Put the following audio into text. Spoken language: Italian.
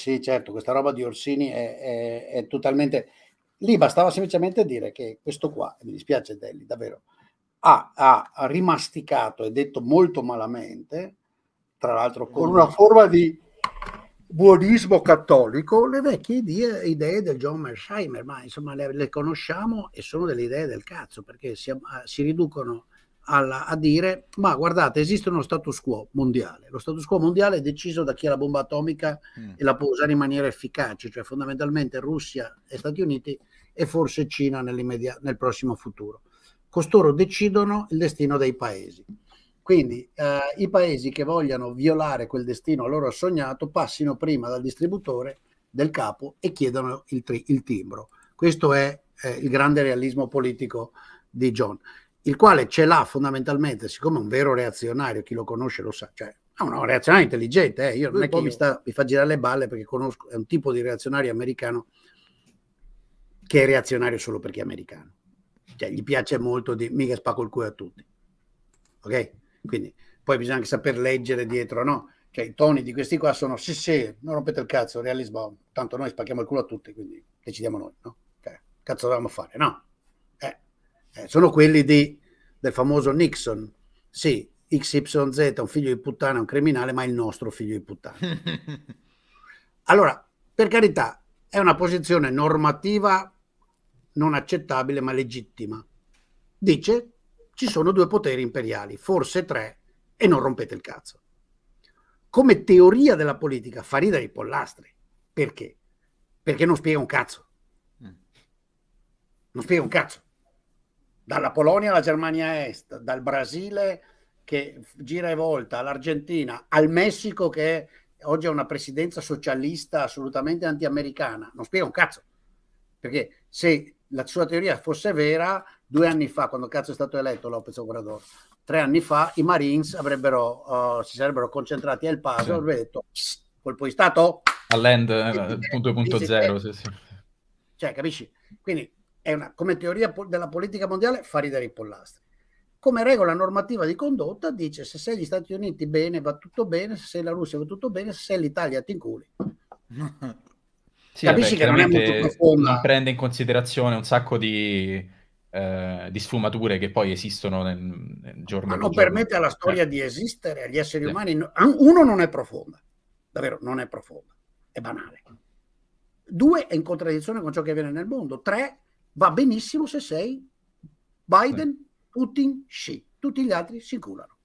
sì, certo, questa roba di Orsini è, è, è totalmente... Lì bastava semplicemente dire che questo qua, mi dispiace Delli, davvero, ha, ha rimasticato e detto molto malamente, tra l'altro con una forma di buonismo cattolico le vecchie idee, idee del John Mersheimer, ma insomma le, le, conosciamo e sono delle idee del cazzo, perché si, si riducono alla, a dire ma guardate esiste uno status quo mondiale, lo status quo mondiale è deciso da chi ha la bomba atomica mm. e la può usare in maniera efficace, cioè fondamentalmente Russia e Stati Uniti e forse Cina nel prossimo futuro. Costoro decidono il destino dei paesi. Quindi eh, i paesi che vogliano violare quel destino loro sognato passino prima dal distributore del capo e chiedano il, tri- il timbro. Questo è eh, il grande realismo politico di John il quale ce l'ha fondamentalmente, siccome è un vero reazionario, chi lo conosce lo sa, cioè è un reazionario intelligente, eh, io, non è che mi, sta, mi, fa girare le balle perché conosco, è un tipo di reazionario americano che è reazionario solo perché è americano, cioè gli piace molto di mica spacco il culo a tutti, ok? Quindi poi bisogna anche saper leggere dietro, no? Cioè i toni di questi qua sono sì sì, non rompete il cazzo, realismo, tanto noi spacchiamo il culo a tutti, quindi decidiamo noi, no? Cioè, cazzo dobbiamo fare, no? eh, sono quelli di, del famoso Nixon. Sì, XYZ, è un figlio di puttana, un criminale, ma il nostro figlio di puttana. Allora, per carità, è una posizione normativa non accettabile ma legittima. Dice ci sono due poteri imperiali, forse tre, e non rompete il cazzo. Come teoria della politica fa ridere i pollastri. Perché? Perché non spiega un cazzo. Mm. Non spiega un cazzo dalla Polonia alla Germania Est, dal Brasile che gira e volta, all'Argentina, al Messico che oggi ha una presidenza socialista assolutamente anti-americana. Non spiega un cazzo, perché se la sua teoria fosse vera, due anni fa, quando cazzo è stato eletto Lopez Obrador, tre anni fa, i Marines avrebbero, uh, si sarebbero concentrati al Paso, sì. avrebbero detto colpo di Stato. All'end eh, punto 2.0, sì, sì. Cioè, capisci? Quindi una, come teoria della politica mondiale fa ridere i pollastri. Come regola normativa di condotta dice se sei gli Stati Uniti bene va tutto bene, se sei la Russia va tutto bene, se sei l'Italia ti inculi. Sì, Capisci vabbè, che non è molto profonda. prende in considerazione un sacco di, eh, di sfumature che poi esistono nel, nel giorno. Ma non permette alla storia eh. di esistere, agli esseri eh. umani. Uno non è profonda, davvero non è profonda, è banale. Due, è in contraddizione con ciò che avviene nel mondo. Tre, va benissimo se sei Biden, Putin, Xi, tutti gli altri si curano.